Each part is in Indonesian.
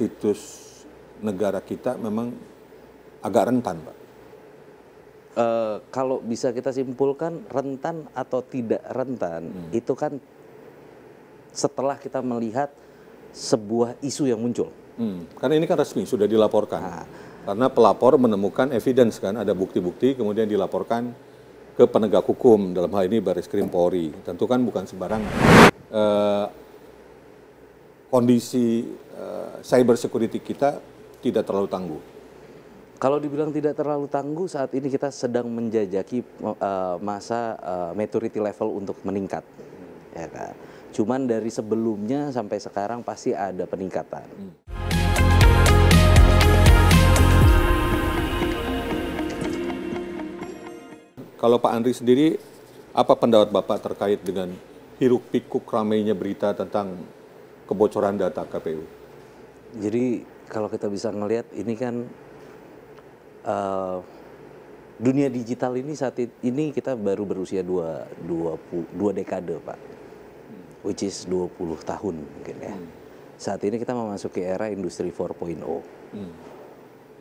situs negara kita memang agak rentan, Pak. E, kalau bisa kita simpulkan rentan atau tidak rentan hmm. itu kan setelah kita melihat sebuah isu yang muncul. Hmm. Karena ini kan resmi sudah dilaporkan. Nah. Karena pelapor menemukan evidence kan ada bukti-bukti kemudian dilaporkan ke penegak hukum dalam hal ini Baris Krim Polri. Tentu kan bukan sembarang e, eh, kondisi e, cyber security kita tidak terlalu tangguh? Kalau dibilang tidak terlalu tangguh, saat ini kita sedang menjajaki uh, masa uh, maturity level untuk meningkat. Ya kan? Cuman dari sebelumnya sampai sekarang pasti ada peningkatan. Kalau Pak Andri sendiri, apa pendapat Bapak terkait dengan hiruk pikuk ramainya berita tentang kebocoran data KPU? jadi kalau kita bisa ngelihat ini kan uh, dunia digital ini saat ini kita baru berusia dua, dua, dua dekade pak hmm. which is 20 tahun mungkin ya hmm. saat ini kita memasuki era industri 4.0 hmm.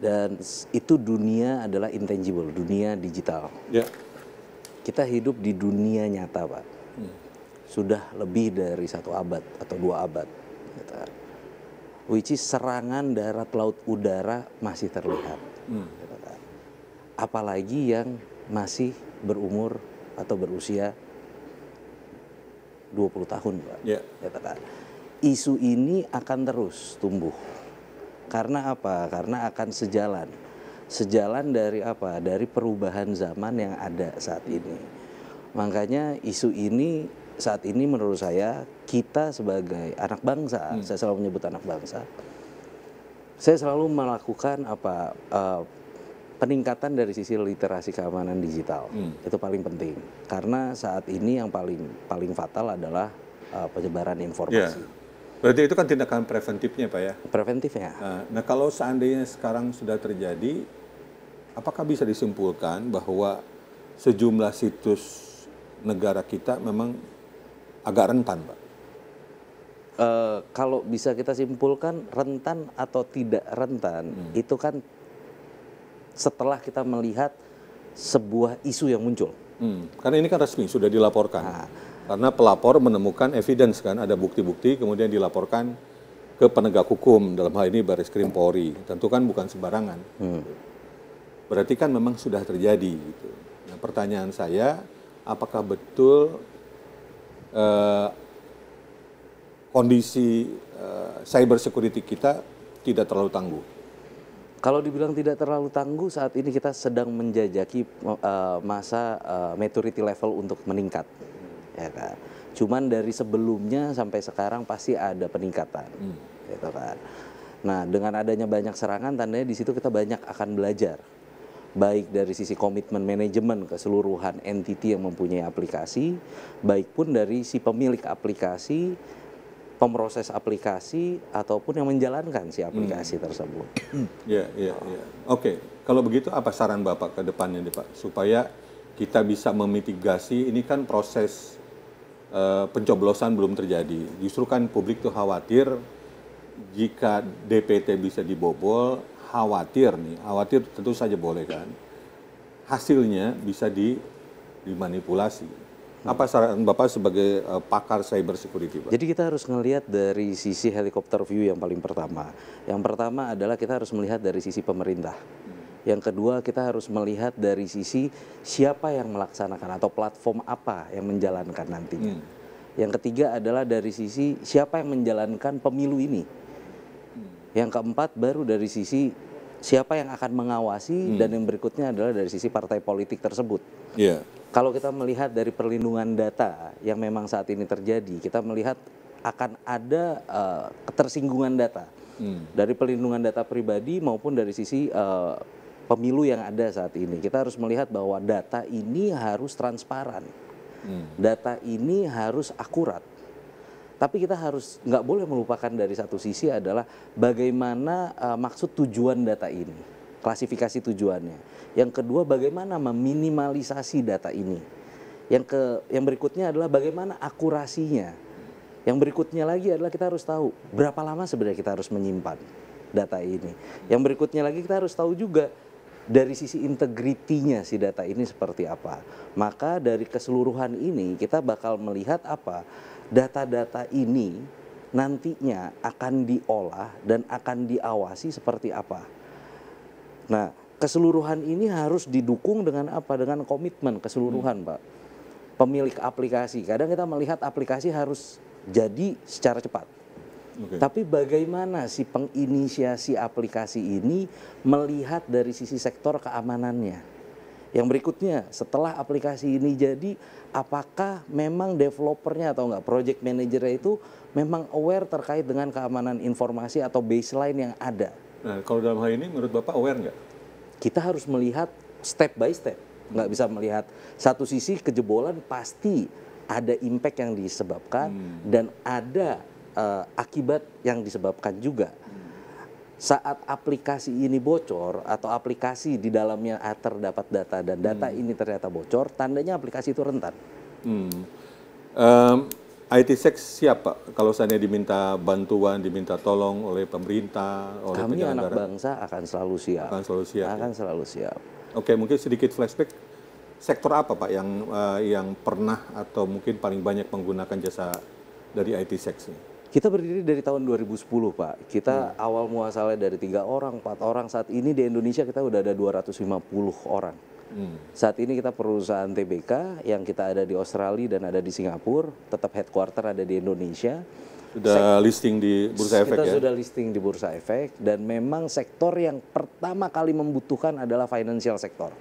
dan itu dunia adalah intangible dunia digital yeah. kita hidup di dunia nyata pak hmm. sudah lebih dari satu abad atau dua abad which is serangan darat laut udara masih terlihat. Hmm. Apalagi yang masih berumur atau berusia 20 tahun, Pak. Yeah. Ya, isu ini akan terus tumbuh. Karena apa? Karena akan sejalan. Sejalan dari apa? Dari perubahan zaman yang ada saat ini. Makanya isu ini saat ini menurut saya kita sebagai anak bangsa, hmm. saya selalu menyebut anak bangsa, saya selalu melakukan apa uh, peningkatan dari sisi literasi keamanan digital hmm. itu paling penting karena saat ini yang paling paling fatal adalah uh, penyebaran informasi. Yeah. Berarti itu kan tindakan preventifnya pak ya? Preventifnya. Nah, nah kalau seandainya sekarang sudah terjadi, apakah bisa disimpulkan bahwa sejumlah situs negara kita memang agak rentan, Pak? Uh, kalau bisa kita simpulkan rentan atau tidak rentan hmm. itu kan setelah kita melihat sebuah isu yang muncul. Hmm. Karena ini kan resmi sudah dilaporkan. Nah. Karena pelapor menemukan evidence kan ada bukti-bukti kemudian dilaporkan ke penegak hukum dalam hal ini Baris Krim Polri. Tentu kan bukan sembarangan. Hmm. Berarti kan memang sudah terjadi gitu. Nah, pertanyaan saya apakah betul eh, kondisi eh, cyber security kita tidak terlalu tangguh. Kalau dibilang tidak terlalu tangguh, saat ini kita sedang menjajaki uh, masa uh, maturity level untuk meningkat. Ya kan? Cuman dari sebelumnya sampai sekarang pasti ada peningkatan. Hmm. Gitu kan. Nah, dengan adanya banyak serangan, tandanya di situ kita banyak akan belajar baik dari sisi komitmen manajemen keseluruhan entity yang mempunyai aplikasi, baik pun dari si pemilik aplikasi, pemroses aplikasi ataupun yang menjalankan si aplikasi hmm. tersebut. Ya, ya, Oke, kalau begitu apa saran Bapak ke depannya nih Pak supaya kita bisa memitigasi ini kan proses uh, pencoblosan belum terjadi. Justru kan publik tuh khawatir jika DPT bisa dibobol khawatir nih, khawatir tentu saja boleh kan, hasilnya bisa di, dimanipulasi. Hmm. Apa saran Bapak sebagai uh, pakar cyber security, Pak? Jadi kita harus melihat dari sisi helikopter view yang paling pertama. Yang pertama adalah kita harus melihat dari sisi pemerintah. Hmm. Yang kedua kita harus melihat dari sisi siapa yang melaksanakan atau platform apa yang menjalankan nantinya. Hmm. Yang ketiga adalah dari sisi siapa yang menjalankan pemilu ini yang keempat baru dari sisi siapa yang akan mengawasi hmm. dan yang berikutnya adalah dari sisi partai politik tersebut. Yeah. Kalau kita melihat dari perlindungan data yang memang saat ini terjadi, kita melihat akan ada uh, ketersinggungan data hmm. dari perlindungan data pribadi maupun dari sisi uh, pemilu yang ada saat ini. Kita harus melihat bahwa data ini harus transparan, hmm. data ini harus akurat tapi kita harus nggak boleh melupakan dari satu sisi adalah bagaimana uh, maksud tujuan data ini, klasifikasi tujuannya. Yang kedua bagaimana meminimalisasi data ini. Yang ke yang berikutnya adalah bagaimana akurasinya. Yang berikutnya lagi adalah kita harus tahu berapa lama sebenarnya kita harus menyimpan data ini. Yang berikutnya lagi kita harus tahu juga dari sisi integritinya si data ini seperti apa. Maka dari keseluruhan ini kita bakal melihat apa data-data ini nantinya akan diolah dan akan diawasi seperti apa. Nah, keseluruhan ini harus didukung dengan apa? Dengan komitmen keseluruhan, hmm. Pak. Pemilik aplikasi. Kadang kita melihat aplikasi harus jadi secara cepat. Okay. Tapi bagaimana si penginisiasi aplikasi ini melihat dari sisi sektor keamanannya? Yang berikutnya, setelah aplikasi ini jadi, apakah memang developernya atau enggak, project manajernya itu memang aware terkait dengan keamanan informasi atau baseline yang ada? Nah, kalau dalam hal ini menurut Bapak aware enggak? Kita harus melihat step by step, Enggak bisa melihat satu sisi kejebolan pasti ada impact yang disebabkan hmm. dan ada uh, akibat yang disebabkan juga saat aplikasi ini bocor atau aplikasi di dalamnya terdapat data dan data hmm. ini ternyata bocor, tandanya aplikasi itu rentan. Hmm. Um, IT sex siap Pak kalau seandainya diminta bantuan, diminta tolong oleh pemerintah, oleh Kami penyelenggara? anak bangsa akan selalu siap. Akan selalu siap. Akan ya? selalu siap. Oke, mungkin sedikit flashback. Sektor apa Pak yang uh, yang pernah atau mungkin paling banyak menggunakan jasa dari IT sex ini? Kita berdiri dari tahun 2010 Pak. Kita hmm. awal muasalnya dari tiga orang, empat orang. Saat ini di Indonesia kita udah ada 250 orang. Hmm. Saat ini kita perusahaan TBK yang kita ada di Australia dan ada di Singapura, tetap headquarter ada di Indonesia. Sudah Sek listing di Bursa Efek kita ya? Kita sudah listing di Bursa Efek dan memang sektor yang pertama kali membutuhkan adalah financial sector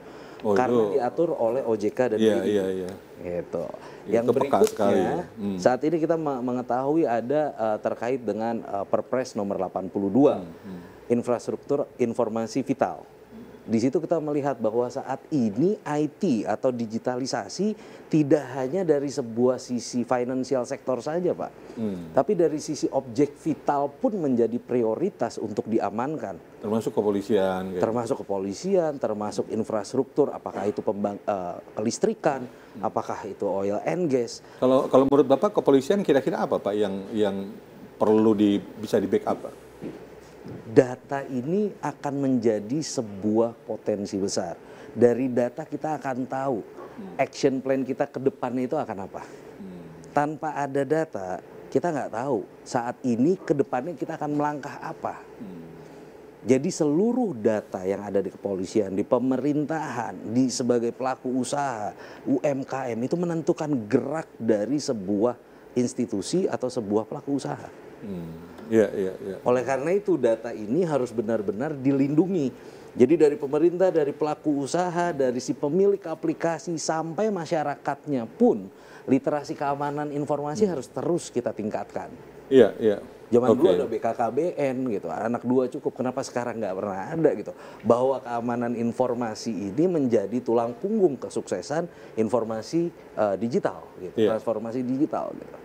oh, karena itu. diatur oleh OJK dan yeah, BI. Yeah, yeah. Gitu. Yang itu berikutnya sekali. Ya. Hmm. saat ini kita mengetahui ada uh, terkait dengan uh, Perpres nomor 82 hmm. Hmm. infrastruktur informasi vital di situ kita melihat bahwa saat ini IT atau digitalisasi tidak hanya dari sebuah sisi financial sektor saja, Pak. Hmm. Tapi dari sisi objek vital pun menjadi prioritas untuk diamankan. Termasuk kepolisian. Gitu. Termasuk kepolisian, termasuk infrastruktur, apakah itu pembang, uh, kelistrikan, hmm. apakah itu oil and gas. Kalau kalau menurut Bapak kepolisian kira-kira apa, Pak, yang yang perlu di bisa di backup, Pak? data ini akan menjadi sebuah potensi besar. Dari data kita akan tahu action plan kita ke depannya itu akan apa. Tanpa ada data, kita nggak tahu saat ini ke depannya kita akan melangkah apa. Jadi seluruh data yang ada di kepolisian, di pemerintahan, di sebagai pelaku usaha, UMKM itu menentukan gerak dari sebuah institusi atau sebuah pelaku usaha. Hmm. Ya, ya, ya. Oleh karena itu data ini harus benar-benar dilindungi. Jadi dari pemerintah, dari pelaku usaha, dari si pemilik aplikasi sampai masyarakatnya pun literasi keamanan informasi hmm. harus terus kita tingkatkan. Iya, iya. Zaman okay. dulu ada BKKBN gitu, anak dua cukup. Kenapa sekarang nggak pernah ada gitu? Bahwa keamanan informasi ini menjadi tulang punggung kesuksesan informasi uh, digital, gitu. Yeah. transformasi digital. Gitu.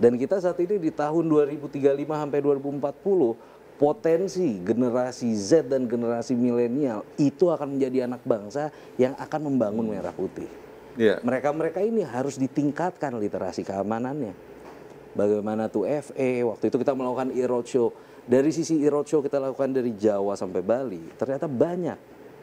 Dan kita saat ini di tahun 2035 sampai 2040 potensi generasi Z dan generasi milenial itu akan menjadi anak bangsa yang akan membangun merah putih. Iya. Mereka-mereka yeah. ini harus ditingkatkan literasi keamanannya. Bagaimana tuh FE, waktu itu kita melakukan e-roadshow. Dari sisi e-roadshow kita lakukan dari Jawa sampai Bali, ternyata banyak.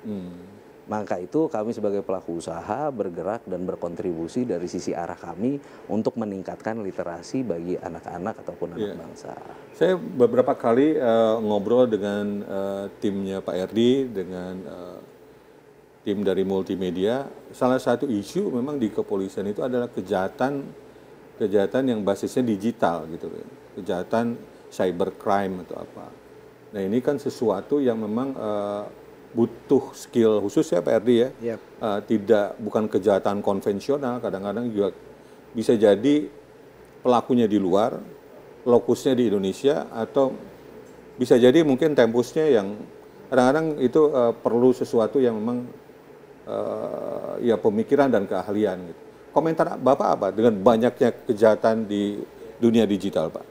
Hmm maka itu kami sebagai pelaku usaha bergerak dan berkontribusi dari sisi arah kami untuk meningkatkan literasi bagi anak-anak ataupun anak yeah. bangsa. Saya beberapa kali uh, ngobrol dengan uh, timnya Pak Erdi dengan uh, tim dari multimedia. Salah satu isu memang di kepolisian itu adalah kejahatan kejahatan yang basisnya digital gitu, kejahatan cybercrime atau apa. Nah ini kan sesuatu yang memang uh, butuh skill khusus ya Pak Erdi ya. Yep. Iya. Uh, tidak bukan kejahatan konvensional, kadang-kadang juga bisa jadi pelakunya di luar, lokusnya di Indonesia atau bisa jadi mungkin tempusnya yang kadang-kadang itu uh, perlu sesuatu yang memang uh, ya pemikiran dan keahlian gitu. Komentar Bapak apa dengan banyaknya kejahatan di dunia digital, Pak?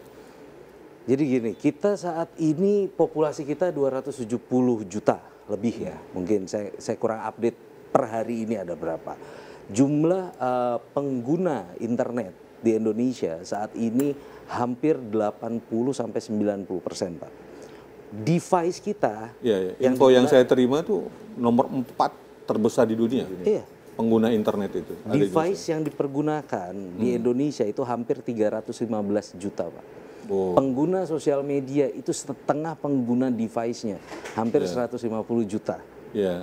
Jadi gini, kita saat ini populasi kita 270 juta lebih ya mungkin saya saya kurang update per hari ini ada berapa jumlah uh, pengguna internet di Indonesia saat ini hampir 80 sampai 90 persen pak device kita ya, ya. Info yang info yang saya terima tuh nomor 4 terbesar di dunia iya pengguna internet itu device yang dipergunakan hmm. di Indonesia itu hampir 315 juta pak Pengguna sosial media itu setengah pengguna device-nya, hampir yeah. Ya. 150 juta. Yeah.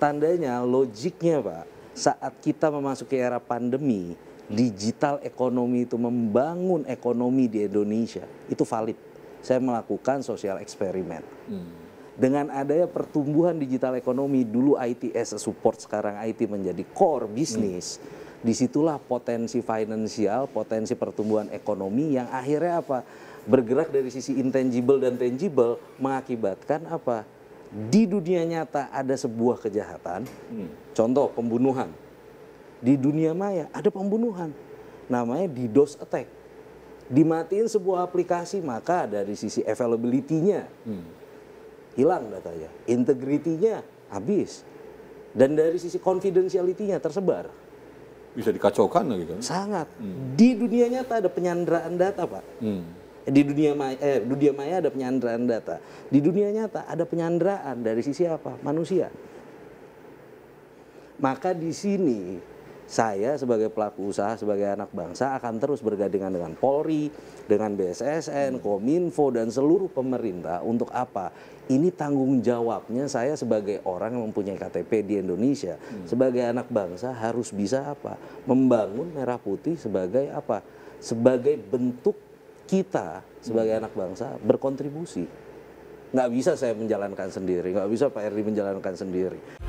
Tandanya, logiknya Pak, saat kita memasuki era pandemi, digital ekonomi itu membangun ekonomi di Indonesia, itu valid. Saya melakukan sosial eksperimen. Hmm. Dengan adanya pertumbuhan digital ekonomi, dulu IT as a support, sekarang IT menjadi core bisnis, hmm disitulah potensi finansial, potensi pertumbuhan ekonomi yang akhirnya apa? Bergerak dari sisi intangible dan tangible mengakibatkan apa? Di dunia nyata ada sebuah kejahatan, hmm. contoh pembunuhan. Di dunia maya ada pembunuhan, namanya DDoS attack. Dimatiin sebuah aplikasi maka dari sisi availability-nya hmm. hilang datanya, integrity-nya habis. Dan dari sisi confidentiality-nya tersebar bisa dikacaukan lagi kan? Sangat. Hmm. Di dunia nyata ada penyanderaan data, Pak. Hmm. Di dunia maya, eh, dunia maya ada penyanderaan data. Di dunia nyata ada penyanderaan dari sisi apa? Manusia. Maka di sini saya sebagai pelaku usaha, sebagai anak bangsa akan terus bergandengan dengan Polri, dengan BSSN, hmm. Kominfo, dan seluruh pemerintah untuk apa? Ini tanggung jawabnya saya sebagai orang yang mempunyai KTP di Indonesia, hmm. sebagai anak bangsa harus bisa apa? Membangun merah putih sebagai apa? Sebagai bentuk kita sebagai hmm. anak bangsa berkontribusi. Nggak bisa saya menjalankan sendiri, nggak bisa Pak Erdi menjalankan sendiri.